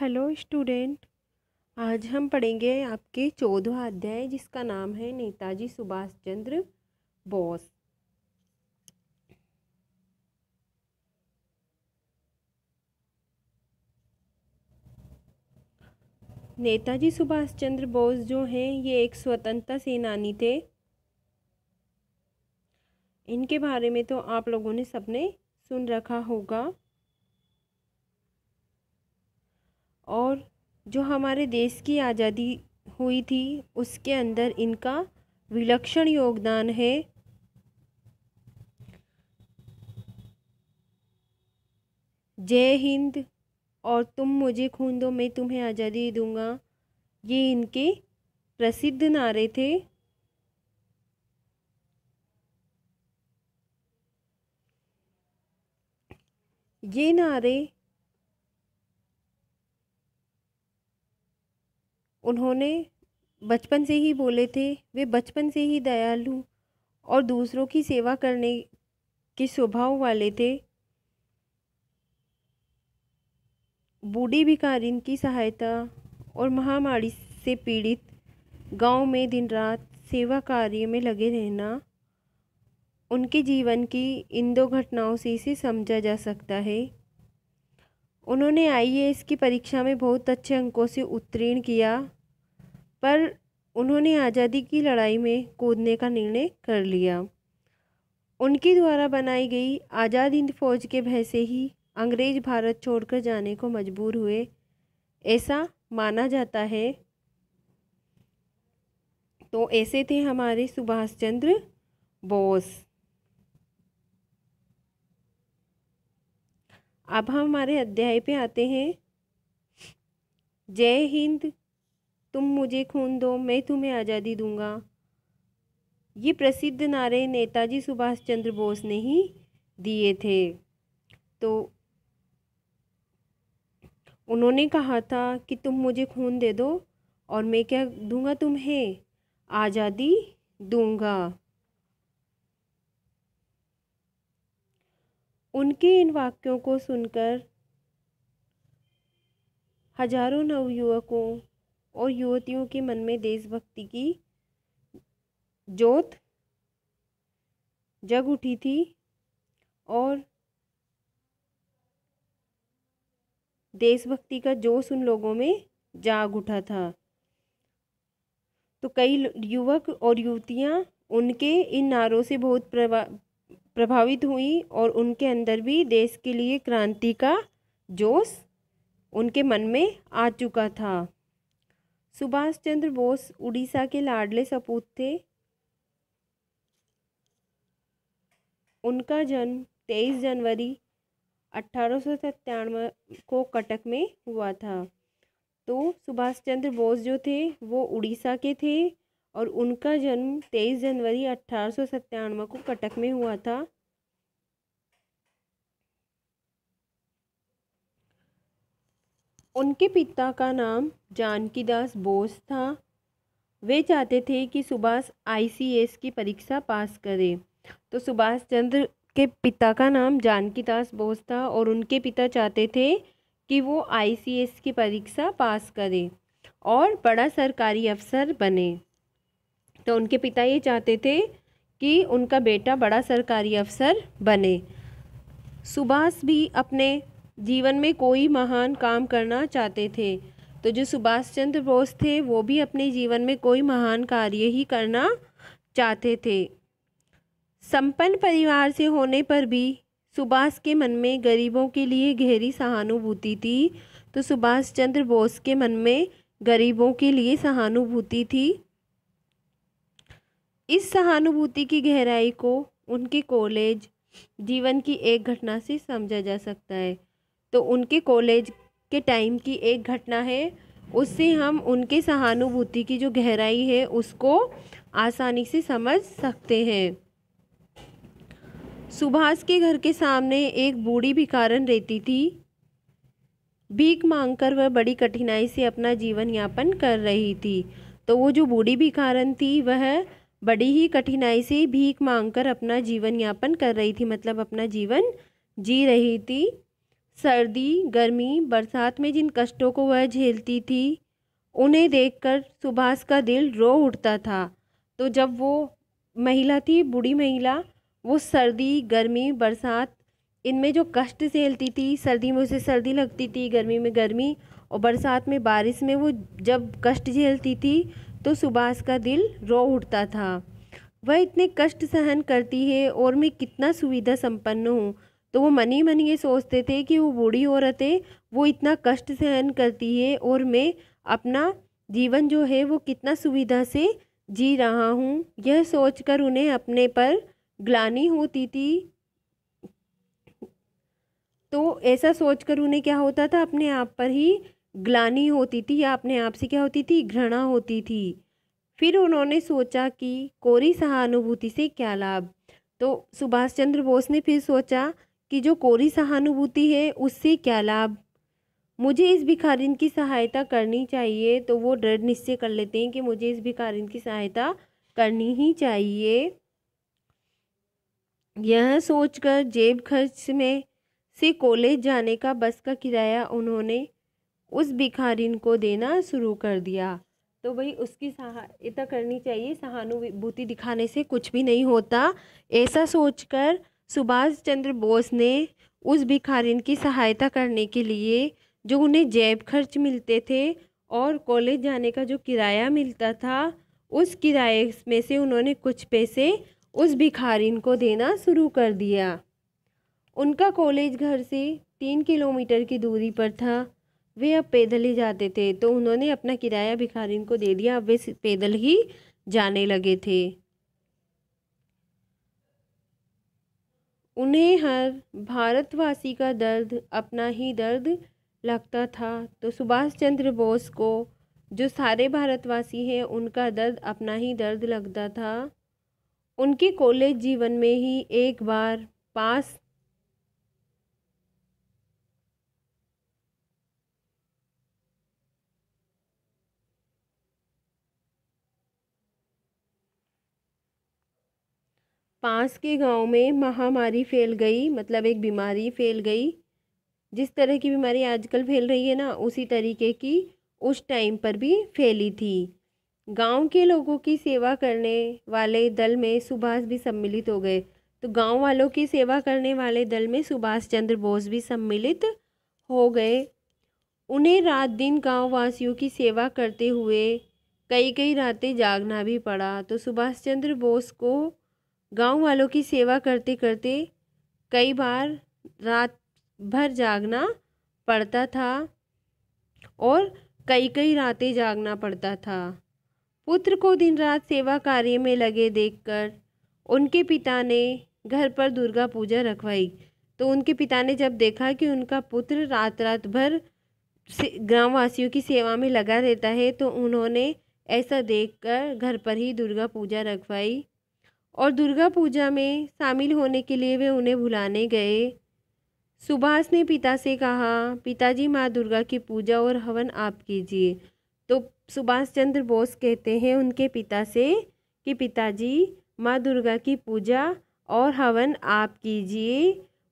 hello student आज हम पढ़ेंगे आपके चौदह अध्याय जिसका नाम है नेताजी सुभाष चंद्र बोस नेताजी सुभाष चंद्र बोस जो हैं ये एक स्वतंत्रता सेनानी थे इनके बारे में तो आप लोगों ने सबने सुन रखा होगा और जो हमारे देश की आज़ादी हुई थी उसके अंदर इनका विलक्षण योगदान है जय हिंद और तुम मुझे खून दो मैं तुम्हें आज़ादी दूंगा ये इनके प्रसिद्ध नारे थे ये नारे उन्होंने बचपन से ही बोले थे वे बचपन से ही दयालु और दूसरों की सेवा करने के स्वभाव वाले थे बूढ़ी भिकारिन की सहायता और महामारी से पीड़ित गांव में दिन रात सेवा कार्य में लगे रहना उनके जीवन की इन दो घटनाओं से इसे समझा जा सकता है उन्होंने आई की परीक्षा में बहुत अच्छे अंकों से उत्तीर्ण किया पर उन्होंने आज़ादी की लड़ाई में कूदने का निर्णय कर लिया उनके द्वारा बनाई गई आज़ाद हिंद फौज के भय से ही अंग्रेज भारत छोड़कर जाने को मजबूर हुए ऐसा माना जाता है तो ऐसे थे हमारे सुभाष चंद्र बोस अब हम हमारे अध्याय पे आते हैं जय हिंद तुम मुझे खून दो मैं तुम्हें आज़ादी दूंगा ये प्रसिद्ध नारे नेताजी सुभाष चंद्र बोस ने ही दिए थे तो उन्होंने कहा था कि तुम मुझे खून दे दो और मैं क्या दूंगा तुम्हें आज़ादी दूंगा उनके इन वाक्यों को सुनकर हजारों नवयुवकों और युवतियों के मन में देशभक्ति की जोत जग उठी थी और देशभक्ति का जोश उन लोगों में जाग उठा था तो कई युवक और युवतियां उनके इन नारों से बहुत प्रभा प्रभावित हुई और उनके अंदर भी देश के लिए क्रांति का जोश उनके मन में आ चुका था सुभाष चंद्र बोस उड़ीसा के लाडले सपूत थे उनका जन्म 23 जनवरी अट्ठारह को कटक में हुआ था तो सुभाष चंद्र बोस जो थे वो उड़ीसा के थे और उनका जन्म 23 जनवरी अट्ठारह को कटक में हुआ था उनके पिता का नाम जानकीदास बोस था वे चाहते थे कि सुभाष आईसीएस की परीक्षा पास करे तो सुभाष चंद्र के पिता का नाम जानकीदास बोस था और उनके पिता चाहते थे कि वो आईसीएस की परीक्षा पास करें और बड़ा सरकारी अफसर बने तो उनके पिता ये चाहते थे कि उनका बेटा बड़ा सरकारी अफसर बने सुभाष भी अपने जीवन में कोई महान काम करना चाहते थे तो जो सुभाष चंद्र बोस थे वो भी अपने जीवन में कोई महान कार्य ही करना चाहते थे संपन्न परिवार से होने पर भी सुभाष के मन में गरीबों के लिए गहरी सहानुभूति थी तो सुभाष चंद्र बोस के मन में गरीबों के लिए सहानुभूति थी इस सहानुभूति की गहराई को उनके कॉलेज जीवन की एक घटना से समझा जा सकता है तो उनके कॉलेज के टाइम की एक घटना है उससे हम उनके सहानुभूति की जो गहराई है उसको आसानी से समझ सकते हैं सुभाष के घर के सामने एक बूढ़ी भिकारन रहती थी भीख मांगकर वह बड़ी कठिनाई से अपना जीवन यापन कर रही थी तो वो जो बूढ़ी भिकारन थी वह बड़ी ही कठिनाई से भीख मांगकर अपना जीवन यापन कर रही थी मतलब अपना जीवन जी रही थी सर्दी गर्मी बरसात में जिन कष्टों को वह झेलती थी उन्हें देखकर सुभाष का दिल रो उठता था तो जब वो महिला थी बूढ़ी महिला वो सर्दी गर्मी बरसात इनमें जो कष्ट झेलती थी सर्दी में उसे सर्दी लगती थी गर्मी में गर्मी और बरसात में बारिश में वो जब कष्ट झेलती थी तो सुभाष का दिल रो उठता था वह इतने कष्ट सहन करती है और मैं कितना सुविधा संपन्न हूँ तो वो मन ही मन ये सोचते थे कि वो बूढ़ी औरतें वो इतना कष्ट सहन करती है और मैं अपना जीवन जो है वो कितना सुविधा से जी रहा हूँ यह सोचकर उन्हें अपने पर ग्लानी होती थी तो ऐसा सोचकर उन्हें क्या होता था अपने आप पर ही ग्लानी होती थी या अपने आप से क्या होती थी घृणा होती थी फिर उन्होंने सोचा कि कोरी सहानुभूति से क्या लाभ तो सुभाष चंद्र बोस ने फिर सोचा कि जो कोरी सहानुभूति है उससे क्या लाभ मुझे इस भिखारिन की सहायता करनी चाहिए तो वो दृढ़ निश्चय कर लेते हैं कि मुझे इस भिखारिन की सहायता करनी ही चाहिए यह सोचकर जेब खर्च में से कॉलेज जाने का बस का किराया उन्होंने उस भिखारिन को देना शुरू कर दिया तो भाई उसकी सहायता करनी चाहिए सहानुभूति दिखाने से कुछ भी नहीं होता ऐसा सोचकर सुभाष चंद्र बोस ने उस भिखारिन की सहायता करने के लिए जो उन्हें जैब खर्च मिलते थे और कॉलेज जाने का जो किराया मिलता था उस किराए में से उन्होंने कुछ पैसे उस भिखारिन को देना शुरू कर दिया उनका कॉलेज घर से तीन किलोमीटर की दूरी पर था वे अब पैदल ही जाते थे तो उन्होंने अपना किराया भिखारिन को दे दिया अब वे पैदल ही जाने लगे थे उन्हें हर भारतवासी का दर्द अपना ही दर्द लगता था तो सुभाष चंद्र बोस को जो सारे भारतवासी हैं उनका दर्द अपना ही दर्द लगता था उनके कॉलेज जीवन में ही एक बार पास पास के गांव में महामारी फैल गई मतलब एक बीमारी फैल गई जिस तरह की बीमारी आजकल फैल रही है ना उसी तरीके की उस टाइम पर भी फैली थी गांव के लोगों की सेवा करने वाले दल में सुभाष भी सम्मिलित हो गए तो गांव वालों की सेवा करने वाले दल में सुभाष चंद्र बोस भी सम्मिलित हो गए उन्हें रात दिन गाँव वासियों की सेवा करते हुए कई कई रातें जागना भी पड़ा तो सुभाष चंद्र बोस को गांव वालों की सेवा करते करते कई बार रात भर जागना पड़ता था और कई कई रातें जागना पड़ता था पुत्र को दिन रात सेवा कार्य में लगे देखकर उनके पिता ने घर पर दुर्गा पूजा रखवाई तो उनके पिता ने जब देखा कि उनका पुत्र रात रात भर ग्रामवासियों की सेवा में लगा रहता है तो उन्होंने ऐसा देखकर घर पर ही दुर्गा पूजा रखवाई और दुर्गा पूजा में शामिल होने के लिए वे उन्हें भुलाने गए सुभाष ने पिता से कहा पिताजी माँ दुर्गा की पूजा और हवन आप कीजिए तो सुभाष चंद्र बोस कहते हैं उनके पिता से कि पिताजी माँ दुर्गा की पूजा और हवन आप कीजिए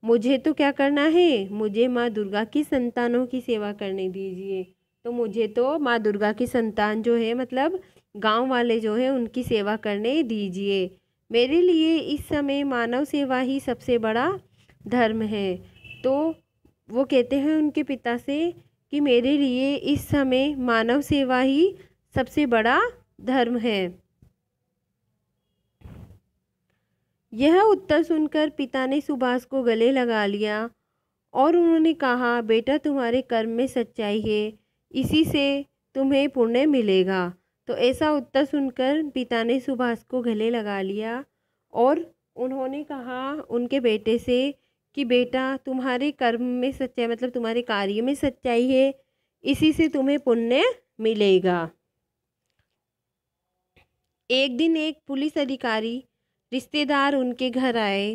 मुझे तो क्या करना है मुझे माँ दुर्गा की संतानों की सेवा करने दीजिए तो मुझे तो माँ दुर्गा की संतान जो है मतलब गांव वाले जो है उनकी सेवा करने दीजिए मेरे लिए इस समय मानव सेवा ही सबसे बड़ा धर्म है तो वो कहते हैं उनके पिता से कि मेरे लिए इस समय मानव सेवा ही सबसे बड़ा धर्म है यह उत्तर सुनकर पिता ने सुभाष को गले लगा लिया और उन्होंने कहा बेटा तुम्हारे कर्म में सच्चाई है इसी से तुम्हें पुण्य मिलेगा तो ऐसा उत्तर सुनकर पिता ने सुभाष को गले लगा लिया और उन्होंने कहा उनके बेटे से कि बेटा तुम्हारे कर्म में सच्चाई मतलब तुम्हारे कार्य में सच्चाई है इसी से तुम्हें पुण्य मिलेगा एक दिन एक पुलिस अधिकारी रिश्तेदार उनके घर आए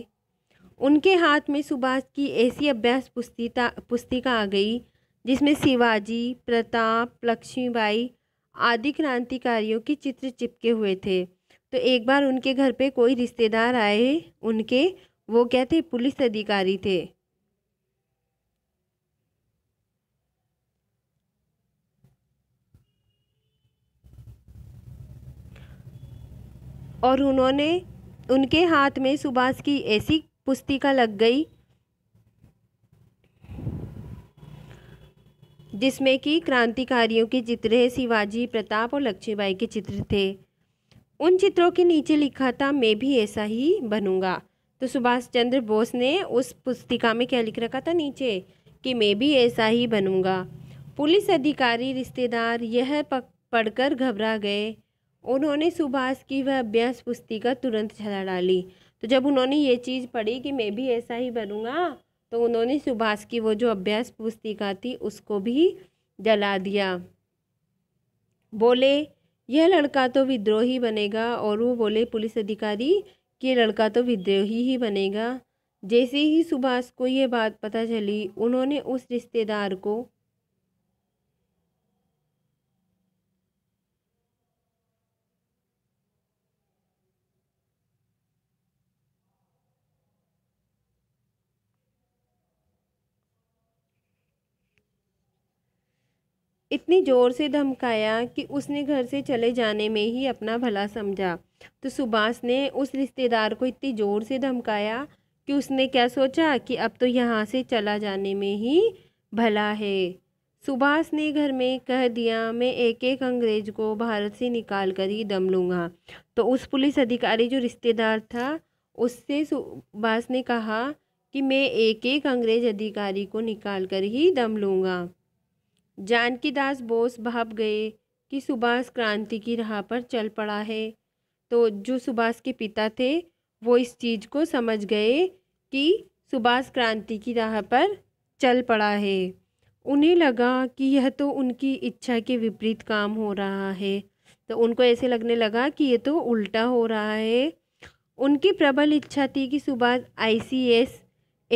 उनके हाथ में सुभाष की ऐसी अभ्यास पुस्तिका पुस्तिका आ गई जिसमें शिवाजी प्रताप लक्ष्मीबाई आदि क्रांतिकारियों के चित्र चिपके हुए थे तो एक बार उनके घर पे कोई रिश्तेदार आए उनके वो कहते पुलिस अधिकारी थे और उन्होंने उनके हाथ में सुभाष की ऐसी पुस्तिका लग गई जिसमें कि क्रांतिकारियों के चित्र शिवाजी प्रताप और लक्ष्मीबाई के चित्र थे उन चित्रों के नीचे लिखा था मैं भी ऐसा ही बनूंगा तो सुभाष चंद्र बोस ने उस पुस्तिका में क्या लिख रखा था नीचे कि मैं भी ऐसा ही बनूंगा पुलिस अधिकारी रिश्तेदार यह पढ़कर घबरा गए उन्होंने सुभाष की वह अभ्यास पुस्तिका तुरंत छला डाली तो जब उन्होंने ये चीज़ पढ़ी कि मैं भी ऐसा ही बनूँगा तो उन्होंने सुभाष की वो जो अभ्यास पुस्तिका थी उसको भी जला दिया बोले यह लड़का तो विद्रोही बनेगा और वो बोले पुलिस अधिकारी कि लड़का तो विद्रोही ही बनेगा जैसे ही सुभाष को ये बात पता चली उन्होंने उस रिश्तेदार को इतनी ज़ोर से धमकाया कि उसने घर से चले जाने में ही अपना भला समझा तो सुभाष ने उस रिश्तेदार को इतनी ज़ोर से धमकाया कि उसने क्या सोचा कि अब तो यहाँ से चला जाने में ही भला है सुभाष ने घर में कह दिया मैं एक एक अंग्रेज को भारत से निकाल कर ही दम लूँगा तो उस पुलिस अधिकारी जो रिश्तेदार था उससे सुभाष ने कहा कि मैं एक एक अंग्रेज अधिकारी को निकाल कर ही दम लूँगा जानकीदास बोस भाप गए कि सुभाष क्रांति की राह पर चल पड़ा है तो जो सुभाष के पिता थे वो इस चीज़ को समझ गए कि सुभाष क्रांति की राह पर चल पड़ा है उन्हें लगा कि यह तो उनकी इच्छा के विपरीत काम हो रहा है तो उनको ऐसे लगने लगा कि ये तो उल्टा हो रहा है उनकी प्रबल इच्छा थी कि Subhash ICS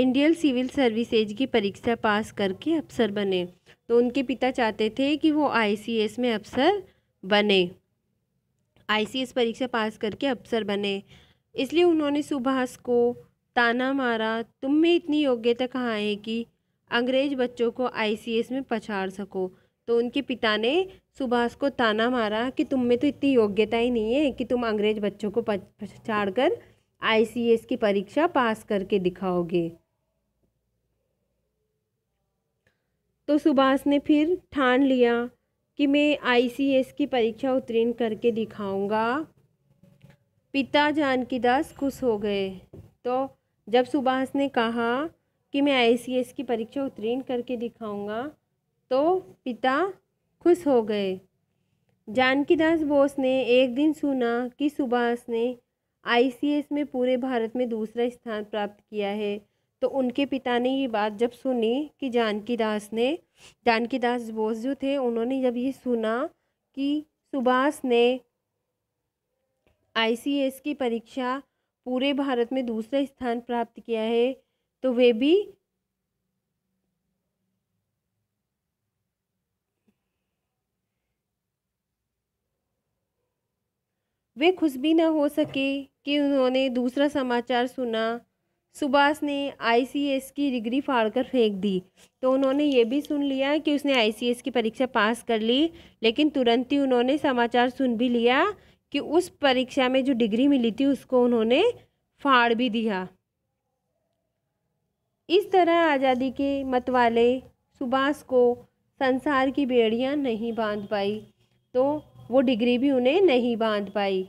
Indian civil services की परीक्षा पास करके अफसर बने तो उनके पिता चाहते थे कि वो आईसीएस में अफसर बने आईसीएस परीक्षा पास करके अफसर बने इसलिए उन्होंने सुभाष को ताना मारा तुम में इतनी योग्यता कहाँ है कि अंग्रेज बच्चों को आईसीएस में पछाड़ सको तो उनके पिता ने सुभाष को ताना मारा कि तुम में तो इतनी योग्यता ही नहीं है कि तुम अंग्रेज बच्चों को पछाड़ कर आईसीएस की परीक्षा पास करके दिखाओगे तो सुभाष ने फिर ठान लिया कि मैं आईसीएस की परीक्षा उत्तीर्ण करके दिखाऊंगा पिता जानकी दास खुश हो गए तो जब सुभाष ने कहा कि मैं आईसीएस की परीक्षा उत्तीर्ण करके दिखाऊंगा तो पिता खुश हो गए जानकी दास बोस ने एक दिन सुना कि सुभाष ने आईसीएस में पूरे भारत में दूसरा स्थान प्राप्त किया है तो उनके पिता ने ये बात जब सुनी कि जानकी दास ने जानकी दास बोस जो थे उन्होंने जब ये सुना कि सुभाष ने आई की परीक्षा पूरे भारत में दूसरा स्थान प्राप्त किया है तो वे भी वे खुश भी ना हो सके कि उन्होंने दूसरा समाचार सुना सुभाष ने आईसीएस की डिग्री फाड़कर फेंक दी तो उन्होंने ये भी सुन लिया कि उसने आईसीएस की परीक्षा पास कर ली लेकिन तुरंत ही उन्होंने समाचार सुन भी लिया कि उस परीक्षा में जो डिग्री मिली थी उसको उन्होंने फाड़ भी दिया इस तरह आज़ादी के मत वाले सुभाष को संसार की बेड़ियां नहीं बांध पाई तो वो डिग्री भी उन्हें नहीं बांध पाई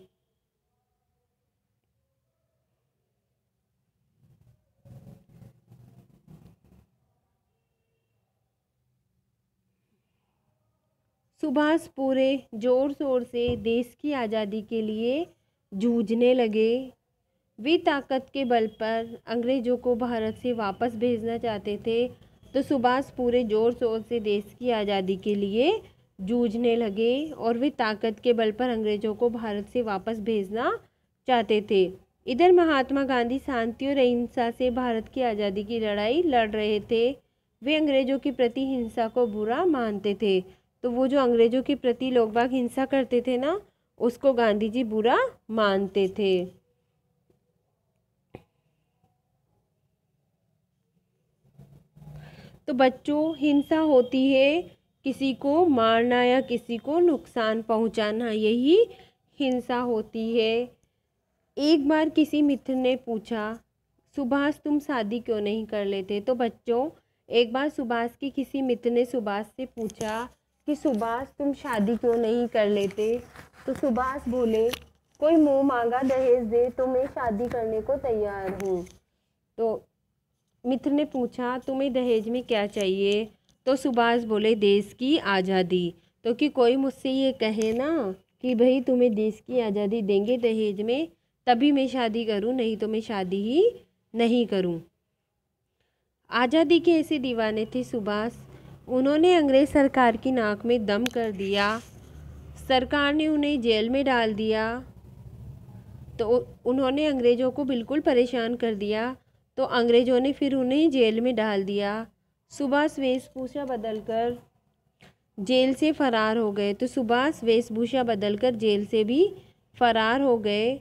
सुभाष पूरे जोर शोर से देश की आज़ादी के लिए जूझने लगे वे ताकत के बल पर अंग्रेज़ों को भारत से वापस भेजना चाहते थे तो सुभाष पूरे जोर शोर से देश की आज़ादी के लिए जूझने लगे और वे ताकत के बल पर अंग्रेज़ों को भारत से वापस भेजना चाहते थे इधर महात्मा गांधी शांति और अहिंसा से भारत की आज़ादी की लड़ाई लड़ रहे थे वे अंग्रेज़ों के प्रति हिंसा को बुरा मानते थे तो वो जो अंग्रेज़ों के प्रति लोग बाग हिंसा करते थे ना उसको गांधी जी बुरा मानते थे तो बच्चों हिंसा होती है किसी को मारना या किसी को नुकसान पहुंचाना यही हिंसा होती है एक बार किसी मित्र ने पूछा सुभाष तुम शादी क्यों नहीं कर लेते तो बच्चों एक बार सुभाष के किसी मित्र ने सुभाष से पूछा कि सुभाष तुम शादी क्यों नहीं कर लेते तो सुभाष बोले कोई मुँह मांगा दहेज दे तो मैं शादी करने को तैयार हूँ तो मित्र ने पूछा तुम्हें दहेज में क्या चाहिए तो सुभाष बोले देश की आज़ादी तो कि कोई मुझसे ये कहे ना कि भाई तुम्हें देश की आज़ादी देंगे दहेज में तभी मैं शादी करूँ नहीं तो मैं शादी ही नहीं करूँ आज़ादी के ऐसे दीवाने थे सुभाष उन्होंने अंग्रेज़ सरकार की नाक में दम कर दिया सरकार ने उन्हें जेल में डाल दिया तो उन्होंने अंग्रेज़ों को बिल्कुल परेशान कर दिया तो अंग्रेज़ों ने फिर उन्हें जेल में डाल दिया सुभाष वेशभूषा बदलकर जेल से फ़रार हो गए तो सुभाष वेशभूषा बदलकर जेल से भी फ़रार हो गए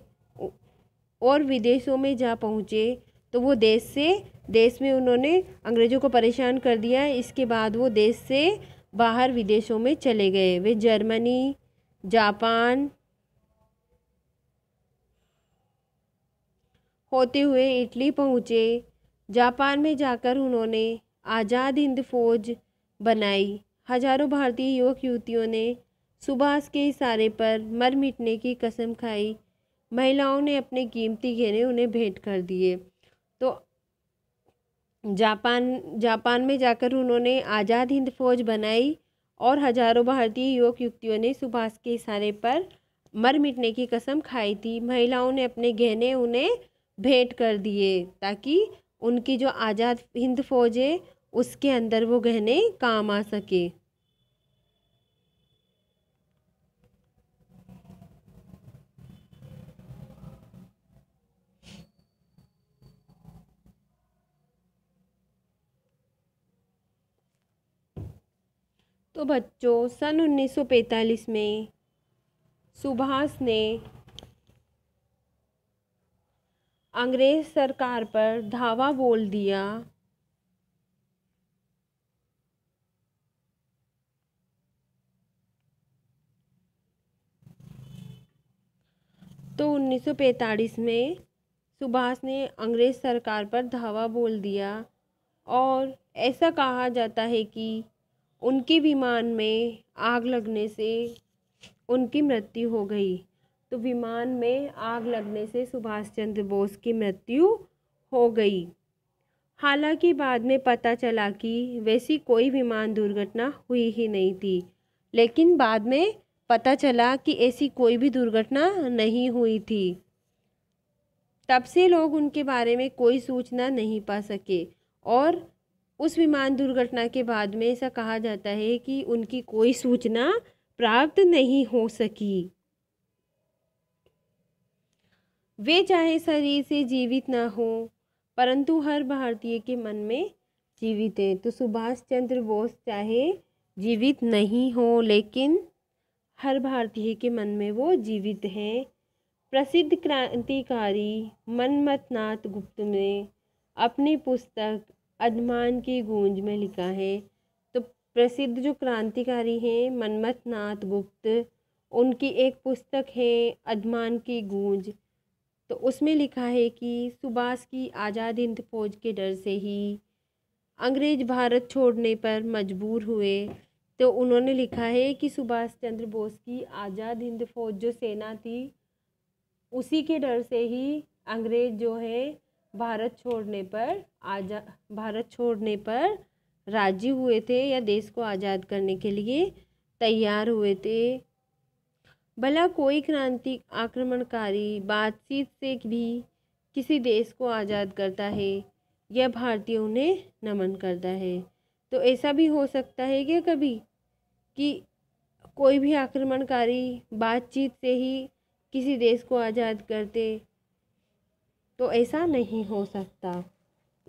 और विदेशों में जा पहुँचे तो वो देश से देश में उन्होंने अंग्रेज़ों को परेशान कर दिया इसके बाद वो देश से बाहर विदेशों में चले गए वे जर्मनी जापान होते हुए इटली पहुँचे जापान में जाकर उन्होंने आज़ाद हिंद फौज बनाई हजारों भारतीय युवक युवतियों ने सुभाष के इशारे पर मर मिटने की कसम खाई महिलाओं ने अपने कीमती घेरे उन्हें भेंट कर दिए जापान जापान में जाकर उन्होंने आज़ाद हिंद फौज बनाई और हजारों भारतीय युवक युक्तियों ने सुभाष के इशारे पर मर मिटने की कसम खाई थी महिलाओं ने अपने गहने उन्हें भेंट कर दिए ताकि उनकी जो आज़ाद हिंद फौज है उसके अंदर वो गहने काम आ सके तो बच्चों सन 1945 में सुभाष ने अंग्रेज सरकार पर धावा बोल दिया तो 1945 में सुभाष ने अंग्रेज सरकार पर धावा बोल दिया और ऐसा कहा जाता है कि उनके विमान में आग लगने से उनकी मृत्यु हो गई तो विमान में आग लगने से सुभाष चंद्र बोस की मृत्यु हो गई हालांकि बाद में पता चला कि वैसी कोई विमान दुर्घटना हुई ही नहीं थी लेकिन बाद में पता चला कि ऐसी कोई भी दुर्घटना नहीं हुई थी तब से लोग उनके बारे में कोई सूचना नहीं पा सके और उस विमान दुर्घटना के बाद में ऐसा कहा जाता है कि उनकी कोई सूचना प्राप्त नहीं हो सकी वे चाहे शरीर से जीवित ना हो परंतु हर भारतीय के मन में जीवित हैं तो सुभाष चंद्र बोस चाहे जीवित नहीं हो लेकिन हर भारतीय के मन में वो जीवित हैं प्रसिद्ध क्रांतिकारी नाथ गुप्त ने अपनी पुस्तक अदमान की गूंज में लिखा है तो प्रसिद्ध जो क्रांतिकारी हैं मनमथ नाथ गुप्त उनकी एक पुस्तक है अदमान की गूंज तो उसमें लिखा है कि सुभाष की आज़ाद हिंद फौज के डर से ही अंग्रेज भारत छोड़ने पर मजबूर हुए तो उन्होंने लिखा है कि सुभाष चंद्र बोस की आज़ाद हिंद फौज जो सेना थी उसी के डर से ही अंग्रेज़ जो है भारत छोड़ने पर आजा भारत छोड़ने पर राजी हुए थे या देश को आज़ाद करने के लिए तैयार हुए थे भला कोई क्रांति आक्रमणकारी बातचीत से भी किसी देश को आज़ाद करता है या भारतीयों ने नमन करता है तो ऐसा भी हो सकता है क्या कभी कि कोई भी आक्रमणकारी बातचीत से ही किसी देश को आज़ाद करते तो ऐसा नहीं हो सकता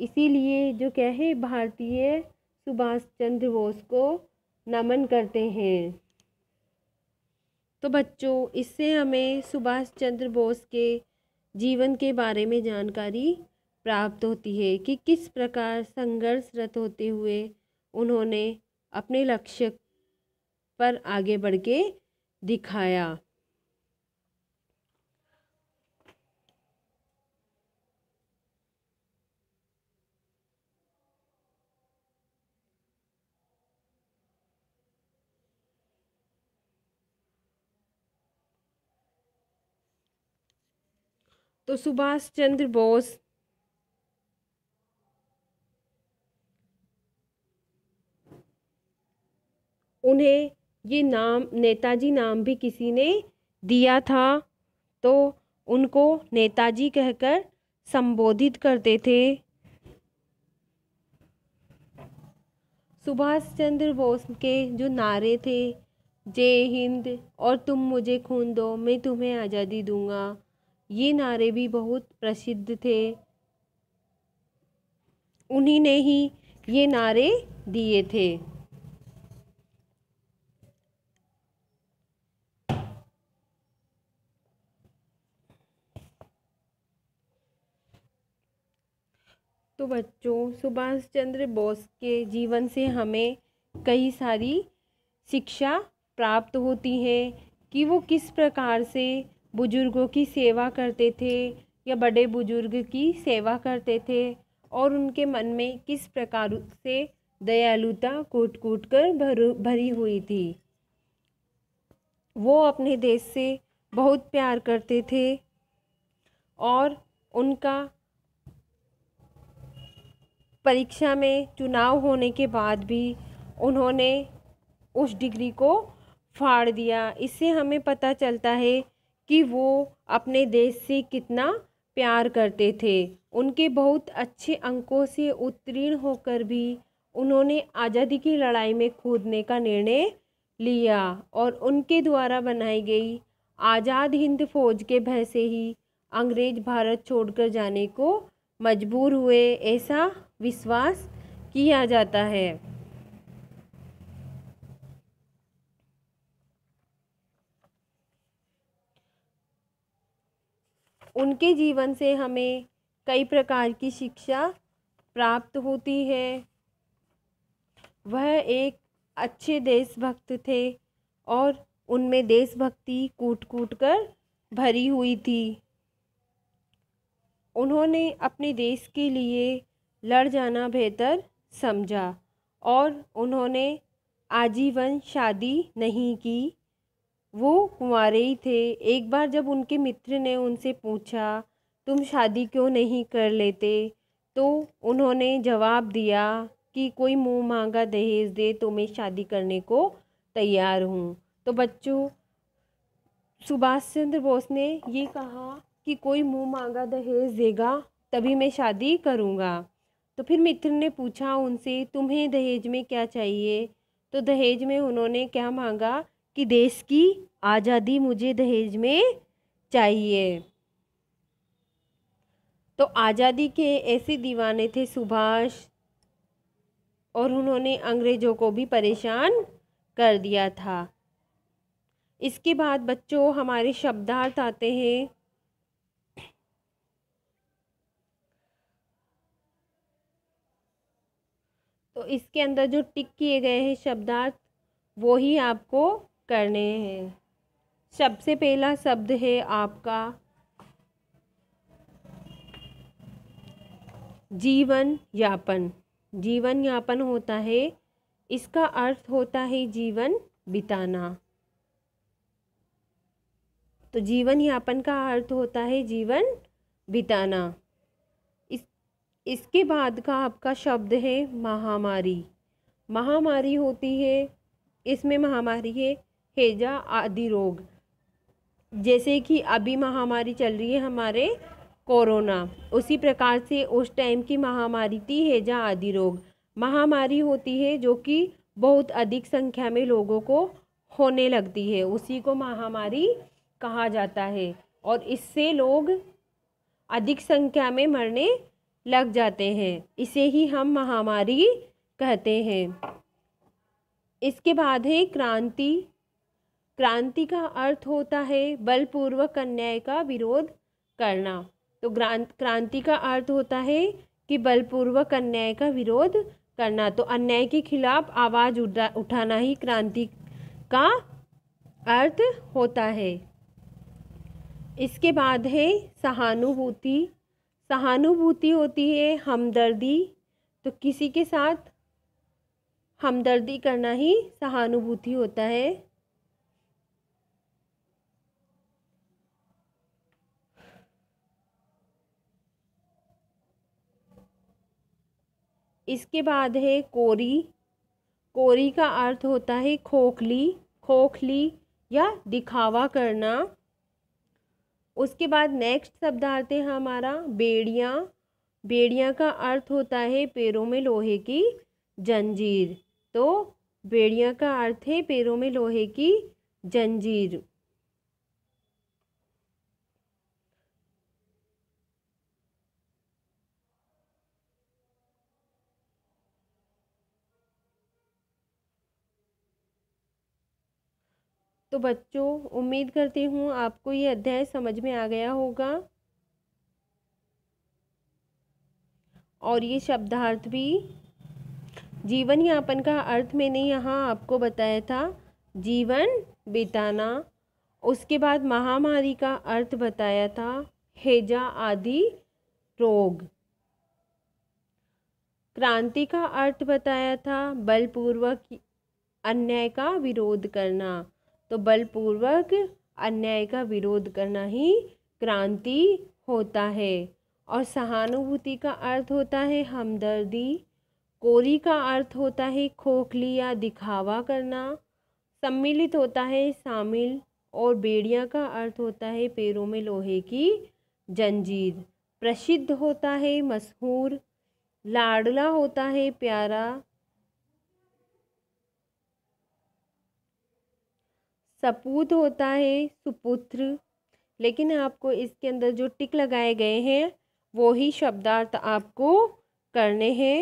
इसीलिए जो कहे भारतीय सुभाष चंद्र बोस को नमन करते हैं तो बच्चों इससे हमें सुभाष चंद्र बोस के जीवन के बारे में जानकारी प्राप्त होती है कि किस प्रकार संघर्षरत होते हुए उन्होंने अपने लक्ष्य पर आगे बढ़ के दिखाया तो सुभाष चंद्र बोस उन्हें ये नाम नेताजी नाम भी किसी ने दिया था तो उनको नेताजी कहकर संबोधित करते थे सुभाष चंद्र बोस के जो नारे थे जय हिंद और तुम मुझे खून दो मैं तुम्हें आज़ादी दूंगा ये नारे भी बहुत प्रसिद्ध थे उन्हीं ने ही ये नारे दिए थे तो बच्चों सुभाष चंद्र बोस के जीवन से हमें कई सारी शिक्षा प्राप्त होती है कि वो किस प्रकार से बुज़ुर्गों की सेवा करते थे या बड़े बुज़ुर्ग की सेवा करते थे और उनके मन में किस प्रकार से दयालुता कूट कूट कर भर भरी हुई थी वो अपने देश से बहुत प्यार करते थे और उनका परीक्षा में चुनाव होने के बाद भी उन्होंने उस डिग्री को फाड़ दिया इससे हमें पता चलता है कि वो अपने देश से कितना प्यार करते थे उनके बहुत अच्छे अंकों से उत्तीर्ण होकर भी उन्होंने आज़ादी की लड़ाई में कूदने का निर्णय लिया और उनके द्वारा बनाई गई आज़ाद हिंद फौज के भय से ही अंग्रेज भारत छोड़कर जाने को मजबूर हुए ऐसा विश्वास किया जाता है उनके जीवन से हमें कई प्रकार की शिक्षा प्राप्त होती है वह एक अच्छे देशभक्त थे और उनमें देशभक्ति कूट कूट कर भरी हुई थी उन्होंने अपने देश के लिए लड़ जाना बेहतर समझा और उन्होंने आजीवन शादी नहीं की वो कुंवारे ही थे एक बार जब उनके मित्र ने उनसे पूछा तुम शादी क्यों नहीं कर लेते तो उन्होंने जवाब दिया कि कोई मुँह मांगा दहेज दे तो मैं शादी करने को तैयार हूँ तो बच्चों सुभाष चंद्र बोस ने ये कहा कि कोई मुँह मांगा दहेज देगा तभी मैं शादी करूँगा तो फिर मित्र ने पूछा उनसे तुम्हें दहेज में क्या चाहिए तो दहेज में उन्होंने क्या मांगा कि देश की आज़ादी मुझे दहेज में चाहिए तो आज़ादी के ऐसे दीवाने थे सुभाष और उन्होंने अंग्रेज़ों को भी परेशान कर दिया था इसके बाद बच्चों हमारे शब्दार्थ आते हैं तो इसके अंदर जो टिक किए गए हैं शब्दार्थ वो ही आपको करने हैं सबसे पहला शब्द है आपका जीवन यापन जीवन यापन होता है इसका अर्थ होता है जीवन बिताना तो जीवन यापन का अर्थ होता है जीवन बिताना इस इसके बाद का आपका शब्द है महामारी महामारी होती है इसमें महामारी है हैजा आदि रोग जैसे कि अभी महामारी चल रही है हमारे कोरोना उसी प्रकार से उस टाइम की महामारी थी हेजा आदि रोग महामारी होती है जो कि बहुत अधिक संख्या में लोगों को होने लगती है उसी को महामारी कहा जाता है और इससे लोग अधिक संख्या में मरने लग जाते हैं इसे ही हम महामारी कहते हैं इसके बाद है क्रांति क्रांति का अर्थ होता है बलपूर्वक अन्याय का विरोध करना तो क्रांति का अर्थ होता है कि बलपूर्वक अन्याय का विरोध करना तो अन्याय के खिलाफ आवाज़ उठा उठाना ही क्रांति का अर्थ होता है इसके बाद है सहानुभूति सहानुभूति होती है हमदर्दी तो किसी के साथ हमदर्दी करना ही सहानुभूति होता है इसके बाद है कोरी कोरी का अर्थ होता है खोखली खोखली या दिखावा करना उसके बाद नेक्स्ट शब्द आते है हमारा बेड़िया बेड़िया का अर्थ होता है पैरों में लोहे की जंजीर तो बेड़िया का अर्थ है पैरों में लोहे की जंजीर तो बच्चों उम्मीद करती हूँ आपको ये अध्याय समझ में आ गया होगा और ये शब्दार्थ भी जीवन यापन का अर्थ मैंने यहाँ आपको बताया था जीवन बिताना उसके बाद महामारी का अर्थ बताया था हेजा आदि रोग क्रांति का अर्थ बताया था बलपूर्वक अन्याय का विरोध करना तो बलपूर्वक अन्याय का विरोध करना ही क्रांति होता है और सहानुभूति का अर्थ होता है हमदर्दी कोरी का अर्थ होता है खोखली या दिखावा करना सम्मिलित होता है शामिल और बेड़िया का अर्थ होता है पैरों में लोहे की जंजीर प्रसिद्ध होता है मशहूर लाडला होता है प्यारा सपूत होता है सुपुत्र लेकिन आपको इसके अंदर जो टिक लगाए गए हैं वो ही शब्दार्थ आपको करने हैं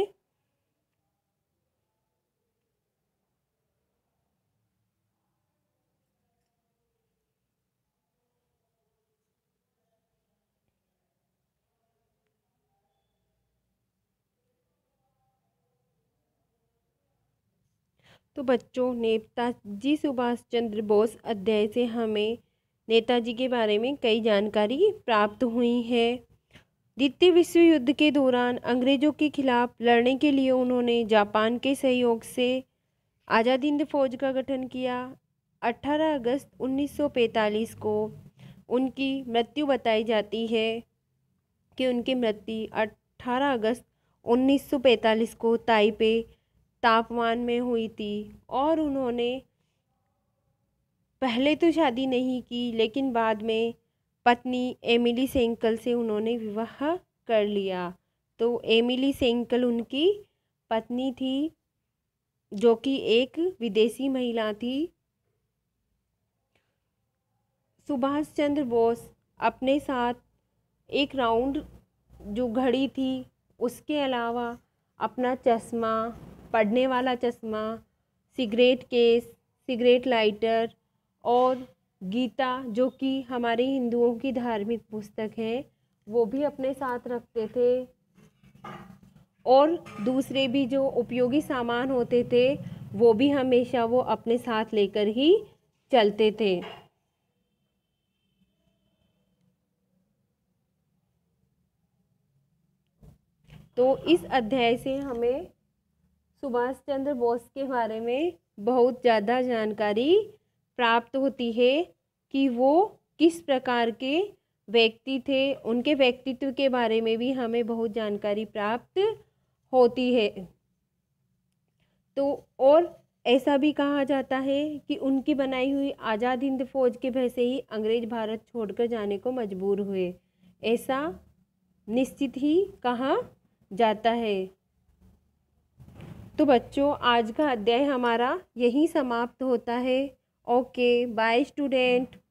तो बच्चों नेताजी सुभाष चंद्र बोस अध्याय से हमें नेताजी के बारे में कई जानकारी प्राप्त हुई है द्वितीय विश्व युद्ध के दौरान अंग्रेज़ों के खिलाफ लड़ने के लिए उन्होंने जापान के सहयोग से आज़ाद हिंद फौज का गठन किया 18 अगस्त 1945 को उनकी मृत्यु बताई जाती है कि उनकी मृत्यु 18 अगस्त 1945 को ताइपे तापमान में हुई थी और उन्होंने पहले तो शादी नहीं की लेकिन बाद में पत्नी एमिली सेंकल से उन्होंने विवाह कर लिया तो एमिली सेंकल उनकी पत्नी थी जो कि एक विदेशी महिला थी सुभाष चंद्र बोस अपने साथ एक राउंड जो घड़ी थी उसके अलावा अपना चश्मा पड़ने वाला चश्मा सिगरेट केस सिगरेट लाइटर और गीता जो कि हमारे हिंदुओं की धार्मिक पुस्तक है वो भी अपने साथ रखते थे और दूसरे भी जो उपयोगी सामान होते थे वो भी हमेशा वो अपने साथ लेकर ही चलते थे तो इस अध्याय से हमें सुभाष चंद्र बोस के बारे में बहुत ज़्यादा जानकारी प्राप्त होती है कि वो किस प्रकार के व्यक्ति थे उनके व्यक्तित्व के बारे में भी हमें बहुत जानकारी प्राप्त होती है तो और ऐसा भी कहा जाता है कि उनकी बनाई हुई आज़ाद हिंद फौज के भय से ही अंग्रेज भारत छोड़कर जाने को मजबूर हुए ऐसा निश्चित ही कहा जाता है तो बच्चों आज का अध्याय हमारा यहीं समाप्त होता है ओके बाय स्टूडेंट